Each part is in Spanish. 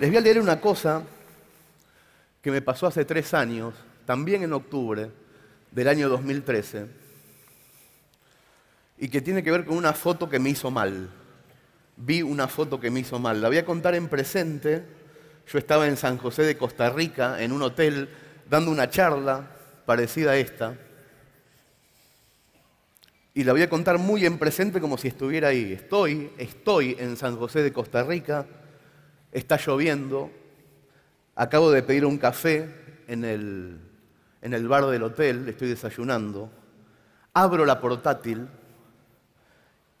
Les voy a leer una cosa que me pasó hace tres años, también en octubre del año 2013, y que tiene que ver con una foto que me hizo mal. Vi una foto que me hizo mal. La voy a contar en presente. Yo estaba en San José de Costa Rica, en un hotel, dando una charla parecida a esta. Y la voy a contar muy en presente como si estuviera ahí. Estoy, estoy en San José de Costa Rica, está lloviendo, acabo de pedir un café en el, bar del hotel, estoy desayunando, abro la portátil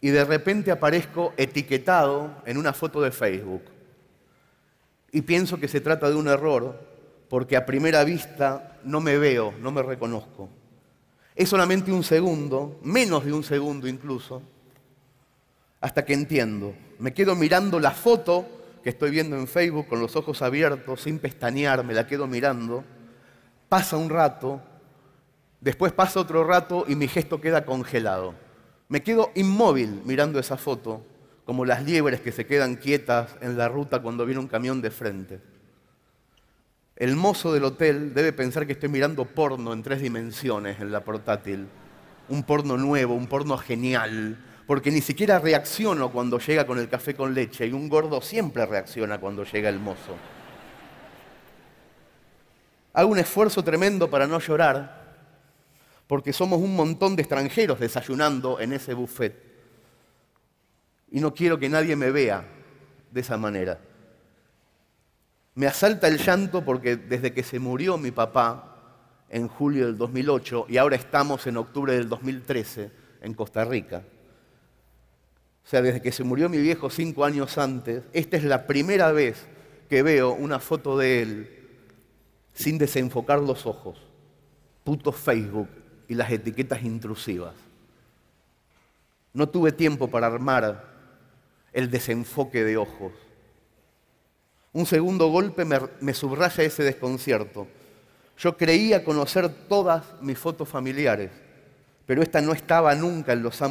y de repente aparezco etiquetado en una foto de Facebook. Y pienso que se trata de un error porque a primera vista no me veo, no me reconozco. Es solamente un segundo, menos de un segundo incluso, hasta que entiendo. Me quedo mirando la foto que estoy viendo en Facebook con los ojos abiertos, sin pestañear, me la quedo mirando. Pasa un rato, después pasa otro rato y mi gesto queda congelado. Me quedo inmóvil mirando esa foto, como las liebres que se quedan quietas en la ruta cuando viene un camión de frente. El mozo del hotel debe pensar que estoy mirando porno en tres dimensiones en la portátil. Un porno nuevo, un porno genial, porque ni siquiera reacciono cuando llega con el café con leche y un gordo siempre reacciona cuando llega el mozo. Hago un esfuerzo tremendo para no llorar, porque somos un montón de extranjeros desayunando en ese buffet. Y no quiero que nadie me vea de esa manera. Me asalta el llanto porque desde que se murió mi papá en julio del 2008 y ahora estamos en octubre del 2013 en Costa Rica, o sea, desde que se murió mi viejo cinco años antes, esta es la primera vez que veo una foto de él sin desenfocar los ojos. Puto Facebook y las etiquetas intrusivas. No tuve tiempo para armar el desenfoque de ojos. Un segundo golpe me, me subraya ese desconcierto. Yo creía conocer todas mis fotos familiares pero esta no estaba nunca en los,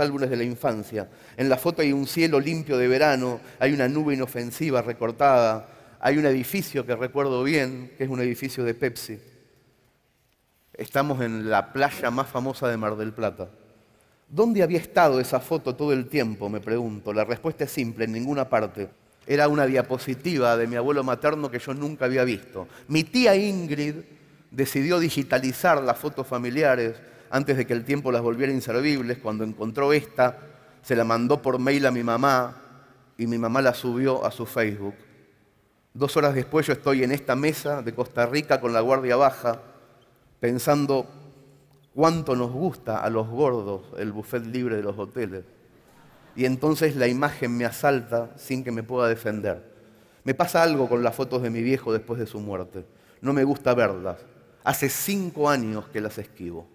álbumes de la infancia. En la foto hay un cielo limpio de verano, hay una nube inofensiva recortada, hay un edificio que recuerdo bien, que es un edificio de Pepsi. Estamos en la playa más famosa de Mar del Plata. ¿Dónde había estado esa foto todo el tiempo? Me pregunto. La respuesta es simple, en ninguna parte. Era una diapositiva de mi abuelo materno que yo nunca había visto. Mi tía Ingrid decidió digitalizar las fotos familiares antes de que el tiempo las volviera inservibles, cuando encontró esta, se la mandó por mail a mi mamá y mi mamá la subió a su Facebook. Dos horas después yo estoy en esta mesa de Costa Rica con la guardia baja, pensando cuánto nos gusta a los gordos el buffet libre de los hoteles. Y entonces la imagen me asalta sin que me pueda defender. Me pasa algo con las fotos de mi viejo después de su muerte. No me gusta verlas. Hace cinco años que las esquivo.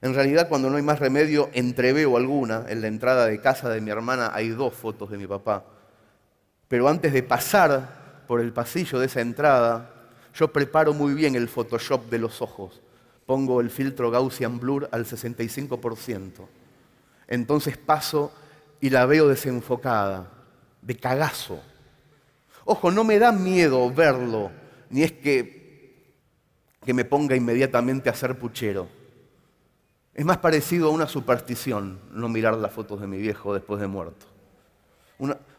En realidad, cuando no hay más remedio, entreveo alguna. En la entrada de casa de mi hermana hay dos fotos de mi papá. Pero antes de pasar por el pasillo de esa entrada, yo preparo muy bien el Photoshop de los ojos. Pongo el filtro Gaussian Blur al 65%. Entonces paso y la veo desenfocada, de cagazo. Ojo, no me da miedo verlo, ni es que, que me ponga inmediatamente a ser puchero es más parecido a una superstición no mirar las fotos de mi viejo después de muerto.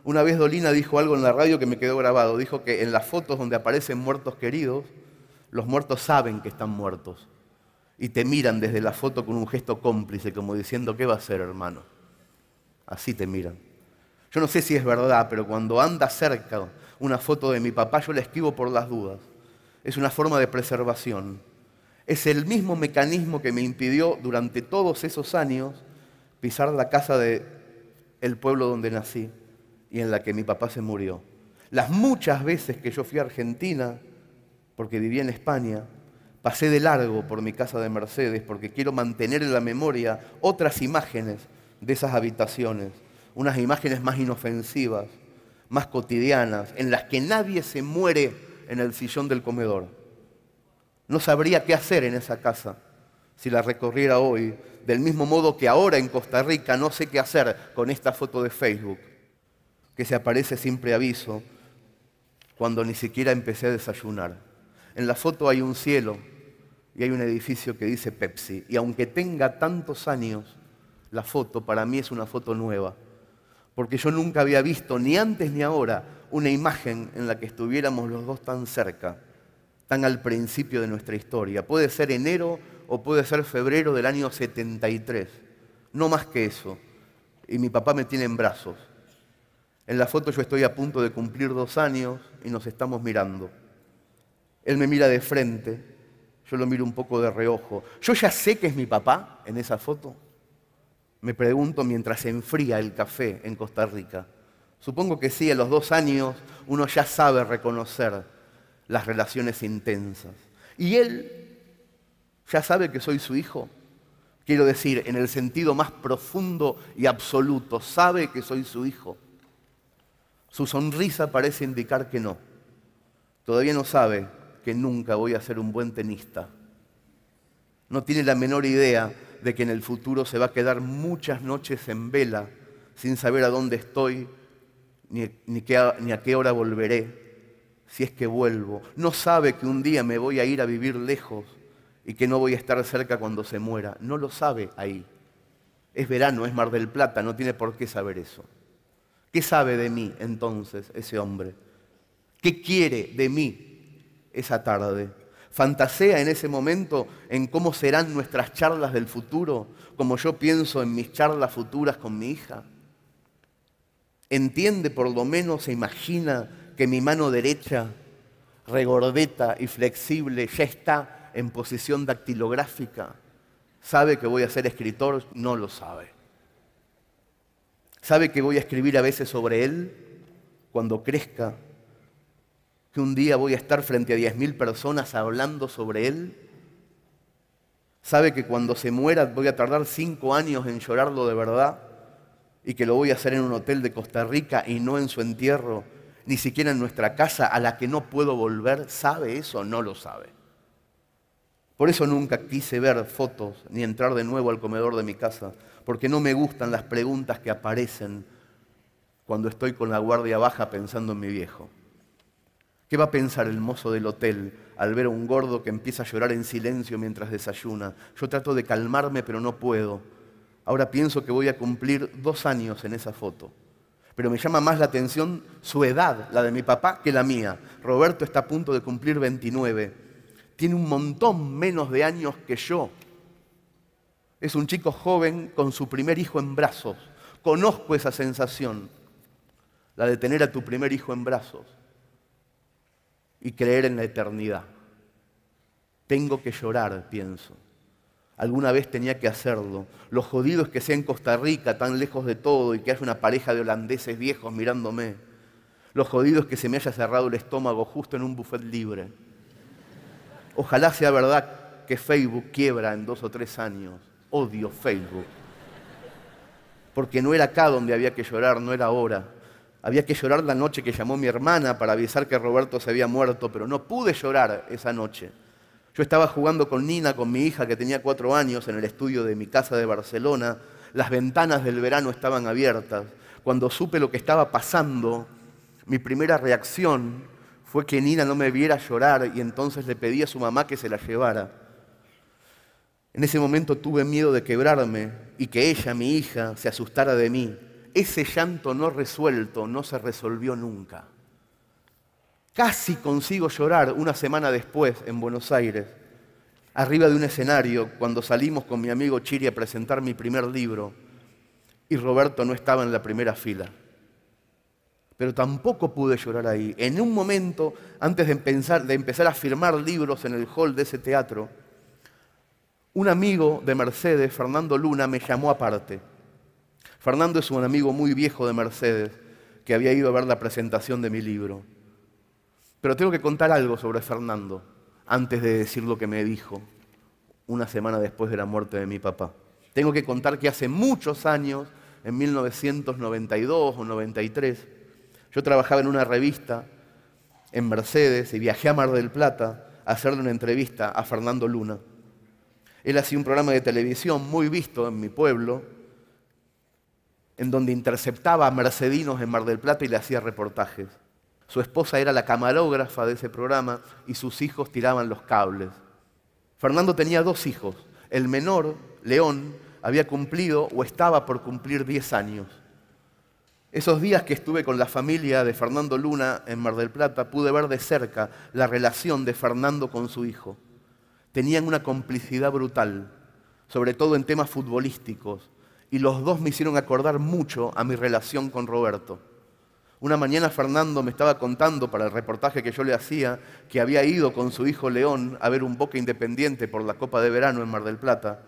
Una, vez Dolina dijo algo en la radio que me quedó grabado. Dijo que en las fotos donde aparecen muertos queridos, los muertos saben que están muertos y te miran desde la foto con un gesto cómplice, como diciendo, ¿qué va a hacer, hermano? Así te miran. Yo no sé si es verdad, pero cuando anda cerca una foto de mi papá, yo la esquivo por las dudas. Es una forma de preservación. Es el mismo mecanismo que me impidió durante todos esos años pisar la casa del el pueblo donde nací y en la que mi papá se murió. Las muchas veces que yo fui a Argentina, porque vivía en España, pasé de largo por mi casa de Mercedes porque quiero mantener en la memoria otras imágenes de esas habitaciones, unas imágenes más inofensivas, más cotidianas, en las que nadie se muere en el sillón del comedor. No sabría qué hacer en esa casa si la recorriera hoy, del mismo modo que ahora en Costa Rica no sé qué hacer con esta foto de Facebook, que se aparece sin preaviso cuando ni siquiera empecé a desayunar. En la foto hay un cielo y hay un edificio que dice Pepsi, y aunque tenga tantos años, la foto para mí es una foto nueva, porque yo nunca había visto, ni antes ni ahora, una imagen en la que estuviéramos los dos tan cerca tan al principio de nuestra historia. Puede ser enero o puede ser febrero del año 73, no más que eso. Y mi papá me tiene en brazos. En la foto yo estoy a punto de cumplir dos años y nos estamos mirando. Él me mira de frente, yo lo miro un poco de reojo. Yo ya sé que es mi papá en esa foto. Me pregunto mientras se enfría el café en Costa Rica. Supongo que sí, a los dos años uno ya sabe reconocer las relaciones intensas. Y él ya sabe que soy su hijo. Quiero decir, en el sentido más profundo y absoluto, sabe que soy su hijo. Su sonrisa parece indicar que no. Todavía no sabe que nunca voy a ser un buen tenista. No tiene la menor idea de que en el futuro se va a quedar muchas noches en vela sin saber a dónde estoy ni, ni a qué hora volveré si es que vuelvo. No sabe que un día me voy a ir a vivir lejos y que no voy a estar cerca cuando se muera. No lo sabe ahí. Es verano, es Mar del Plata, no tiene por qué saber eso. ¿Qué sabe de mí entonces ese hombre? ¿Qué quiere de mí esa tarde? Fantasea en ese momento en cómo serán nuestras charlas del futuro, como yo pienso en mis charlas futuras con mi hija. Entiende por lo menos, se imagina que mi mano derecha, regordeta y flexible, ya está en posición dactilográfica. ¿Sabe que voy a ser escritor? No lo sabe. ¿Sabe que voy a escribir a veces sobre él cuando crezca? ¿Que un día voy a estar frente a 10.000 personas hablando sobre él? ¿Sabe que cuando se muera voy a tardar cinco años en llorarlo de verdad? Y que lo voy a hacer en un hotel de Costa Rica y no en su entierro ni siquiera en nuestra casa a la que no puedo volver, sabe eso, no lo sabe. Por eso nunca quise ver fotos ni entrar de nuevo al comedor de mi casa, porque no me gustan las preguntas que aparecen cuando estoy con la guardia baja pensando en mi viejo. ¿Qué va a pensar el mozo del hotel al ver a un gordo que empieza a llorar en silencio mientras desayuna? Yo trato de calmarme, pero no puedo. Ahora pienso que voy a cumplir dos años en esa foto pero me llama más la atención su edad, la de mi papá, que la mía. Roberto está a punto de cumplir 29. Tiene un montón menos de años que yo. Es un chico joven con su primer hijo en brazos. Conozco esa sensación, la de tener a tu primer hijo en brazos y creer en la eternidad. Tengo que llorar, pienso. Alguna vez tenía que hacerlo. Los jodidos que sea en Costa Rica, tan lejos de todo, y que haya una pareja de holandeses viejos mirándome. Los jodidos que se me haya cerrado el estómago justo en un buffet libre. Ojalá sea verdad que Facebook quiebra en dos o tres años. Odio Facebook. Porque no era acá donde había que llorar, no era ahora. Había que llorar la noche que llamó mi hermana para avisar que Roberto se había muerto, pero no pude llorar esa noche yo estaba jugando con Nina, con mi hija que tenía cuatro años, en el estudio de mi casa de Barcelona. Las ventanas del verano estaban abiertas. Cuando supe lo que estaba pasando, mi primera reacción fue que Nina no me viera llorar y entonces le pedí a su mamá que se la llevara. En ese momento tuve miedo de quebrarme y que ella, mi hija, se asustara de mí. Ese llanto no resuelto no se resolvió nunca. Casi consigo llorar una semana después en Buenos Aires, arriba de un escenario, cuando salimos con mi amigo Chiri a presentar mi primer libro y Roberto no estaba en la primera fila. Pero tampoco pude llorar ahí. En un momento, antes de, empezar, de empezar a firmar libros en el hall de ese teatro, un amigo de Mercedes, Fernando Luna, me llamó aparte. Fernando es un amigo muy viejo de Mercedes que había ido a ver la presentación de mi libro. Pero tengo que contar algo sobre Fernando antes de decir lo que me dijo una semana después de la muerte de mi papá. Tengo que contar que hace muchos años, en 1992 o 93, yo trabajaba en una revista en Mercedes y viajé a Mar del Plata a hacerle una entrevista a Fernando Luna. Él hacía un programa de televisión muy visto en mi pueblo, en donde interceptaba a mercedinos en Mar del Plata y le hacía reportajes. Su esposa era la camarógrafa de ese programa y sus hijos tiraban los cables. Fernando tenía dos hijos. El menor, León, había cumplido o estaba por cumplir 10 años. Esos días que estuve con la familia de Fernando Luna en Mar del Plata, pude ver de cerca la relación de Fernando con su hijo. Tenían una complicidad brutal, sobre todo en temas futbolísticos, y los dos me hicieron acordar mucho a mi relación con Roberto. Una mañana Fernando me estaba contando para el reportaje que yo le hacía que había ido con su hijo León a ver un Boca Independiente por la Copa de Verano en Mar del Plata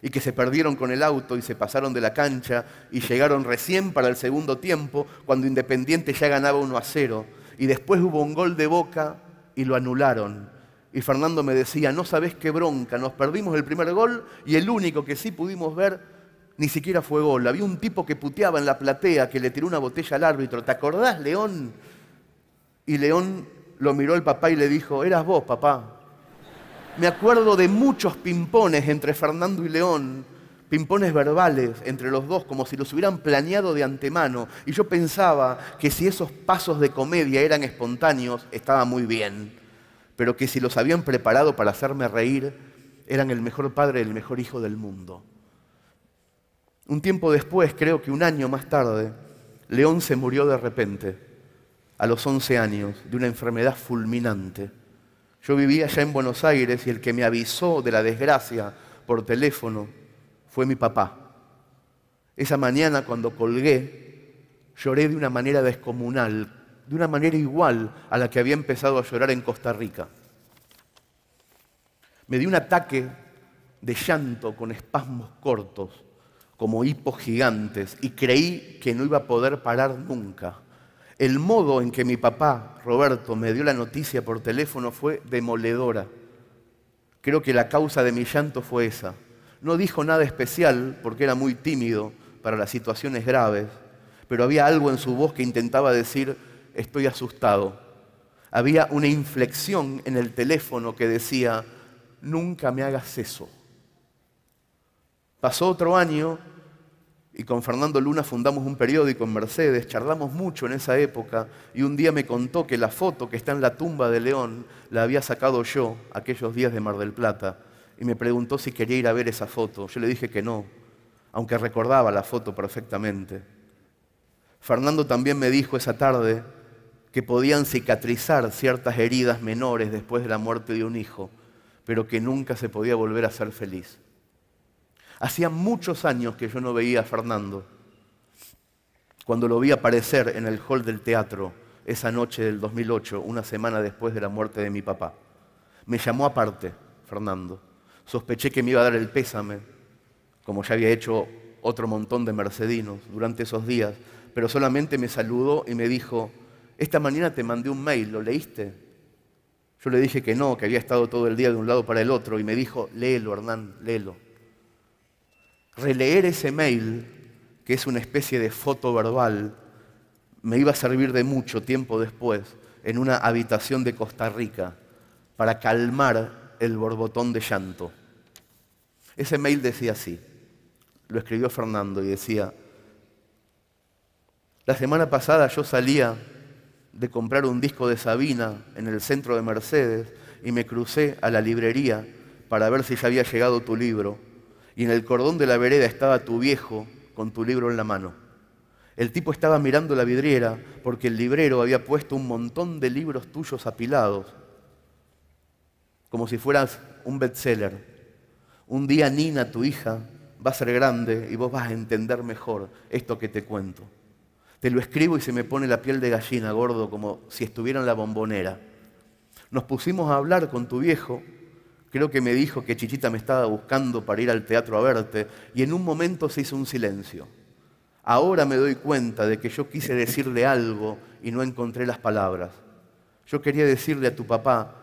y que se perdieron con el auto y se pasaron de la cancha y llegaron recién para el segundo tiempo cuando Independiente ya ganaba 1 a 0 y después hubo un gol de Boca y lo anularon. Y Fernando me decía, no sabés qué bronca, nos perdimos el primer gol y el único que sí pudimos ver ni siquiera fue gol. Había un tipo que puteaba en la platea que le tiró una botella al árbitro. ¿Te acordás, León? Y León lo miró al papá y le dijo, eras vos, papá. Me acuerdo de muchos pimpones entre Fernando y León, pimpones verbales entre los dos, como si los hubieran planeado de antemano. Y yo pensaba que si esos pasos de comedia eran espontáneos, estaba muy bien, pero que si los habían preparado para hacerme reír, eran el mejor padre, y el mejor hijo del mundo. Un tiempo después, creo que un año más tarde, León se murió de repente, a los 11 años, de una enfermedad fulminante. Yo vivía allá en Buenos Aires y el que me avisó de la desgracia por teléfono fue mi papá. Esa mañana cuando colgué, lloré de una manera descomunal, de una manera igual a la que había empezado a llorar en Costa Rica. Me di un ataque de llanto con espasmos cortos como hipos gigantes y creí que no iba a poder parar nunca. El modo en que mi papá, Roberto, me dio la noticia por teléfono fue demoledora. Creo que la causa de mi llanto fue esa. No dijo nada especial porque era muy tímido para las situaciones graves, pero había algo en su voz que intentaba decir, estoy asustado. Había una inflexión en el teléfono que decía, nunca me hagas eso. Pasó otro año y con Fernando Luna fundamos un periódico en Mercedes, charlamos mucho en esa época y un día me contó que la foto que está en la tumba de León la había sacado yo aquellos días de Mar del Plata y me preguntó si quería ir a ver esa foto. Yo le dije que no, aunque recordaba la foto perfectamente. Fernando también me dijo esa tarde que podían cicatrizar ciertas heridas menores después de la muerte de un hijo, pero que nunca se podía volver a ser feliz. Hacía muchos años que yo no veía a Fernando. Cuando lo vi aparecer en el hall del teatro esa noche del 2008, una semana después de la muerte de mi papá, me llamó aparte Fernando. Sospeché que me iba a dar el pésame, como ya había hecho otro montón de mercedinos durante esos días, pero solamente me saludó y me dijo, esta mañana te mandé un mail, ¿lo leíste? Yo le dije que no, que había estado todo el día de un lado para el otro, y me dijo, léelo, Hernán, léelo releer ese mail, que es una especie de foto verbal, me iba a servir de mucho tiempo después en una habitación de Costa Rica para calmar el borbotón de llanto. Ese mail decía así, lo escribió Fernando y decía, la semana pasada yo salía de comprar un disco de Sabina en el centro de Mercedes y me crucé a la librería para ver si ya había llegado tu libro y en el cordón de la vereda estaba tu viejo con tu libro en la mano. El tipo estaba mirando la vidriera porque el librero había puesto un montón de libros tuyos apilados, como si fueras un bestseller. Un día Nina, tu hija, va a ser grande y vos vas a entender mejor esto que te cuento. Te lo escribo y se me pone la piel de gallina, gordo, como si estuviera en la bombonera. Nos pusimos a hablar con tu viejo Creo que me dijo que Chichita me estaba buscando para ir al teatro a verte y en un momento se hizo un silencio. Ahora me doy cuenta de que yo quise decirle algo y no encontré las palabras. Yo quería decirle a tu papá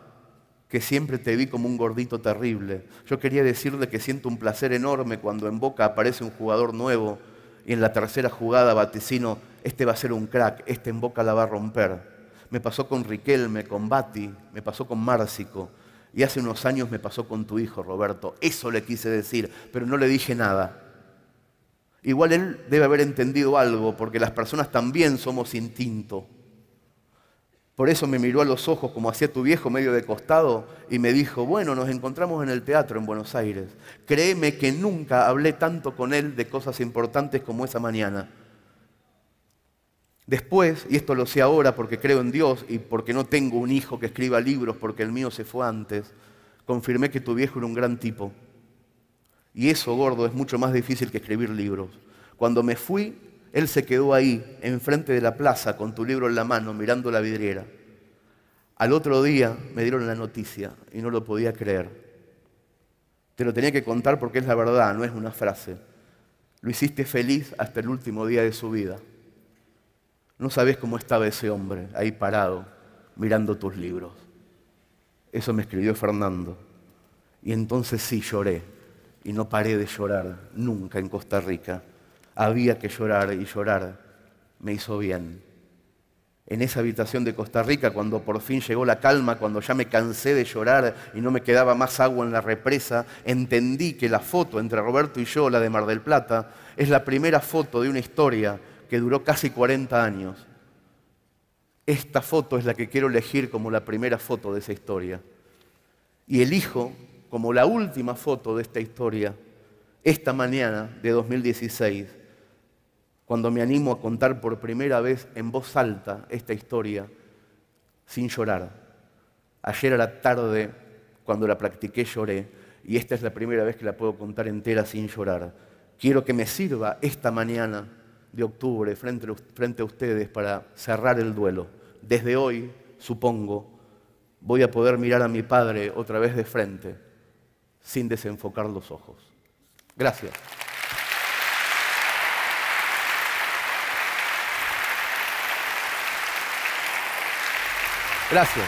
que siempre te vi como un gordito terrible. Yo quería decirle que siento un placer enorme cuando en Boca aparece un jugador nuevo y en la tercera jugada vaticino, este va a ser un crack, este en Boca la va a romper. Me pasó con Riquelme, con Bati, me pasó con Márcico y hace unos años me pasó con tu hijo, Roberto. Eso le quise decir, pero no le dije nada. Igual él debe haber entendido algo, porque las personas también somos instinto. Por eso me miró a los ojos como hacía tu viejo medio de costado y me dijo, bueno, nos encontramos en el teatro en Buenos Aires. Créeme que nunca hablé tanto con él de cosas importantes como esa mañana. Después, y esto lo sé ahora porque creo en Dios y porque no tengo un hijo que escriba libros porque el mío se fue antes, confirmé que tu viejo era un gran tipo. Y eso, gordo, es mucho más difícil que escribir libros. Cuando me fui, él se quedó ahí, enfrente de la plaza, con tu libro en la mano, mirando la vidriera. Al otro día me dieron la noticia y no lo podía creer. Te lo tenía que contar porque es la verdad, no es una frase. Lo hiciste feliz hasta el último día de su vida. No sabes cómo estaba ese hombre ahí parado, mirando tus libros. Eso me escribió Fernando. Y entonces sí lloré. Y no paré de llorar, nunca en Costa Rica. Había que llorar y llorar. Me hizo bien. En esa habitación de Costa Rica, cuando por fin llegó la calma, cuando ya me cansé de llorar y no me quedaba más agua en la represa, entendí que la foto entre Roberto y yo, la de Mar del Plata, es la primera foto de una historia que duró casi 40 años. Esta foto es la que quiero elegir como la primera foto de esa historia. Y elijo como la última foto de esta historia esta mañana de 2016, cuando me animo a contar por primera vez en voz alta esta historia sin llorar. Ayer a la tarde, cuando la practiqué, lloré y esta es la primera vez que la puedo contar entera sin llorar. Quiero que me sirva esta mañana de octubre frente, frente a ustedes para cerrar el duelo. Desde hoy, supongo, voy a poder mirar a mi padre otra vez de frente sin desenfocar los ojos. Gracias. Gracias.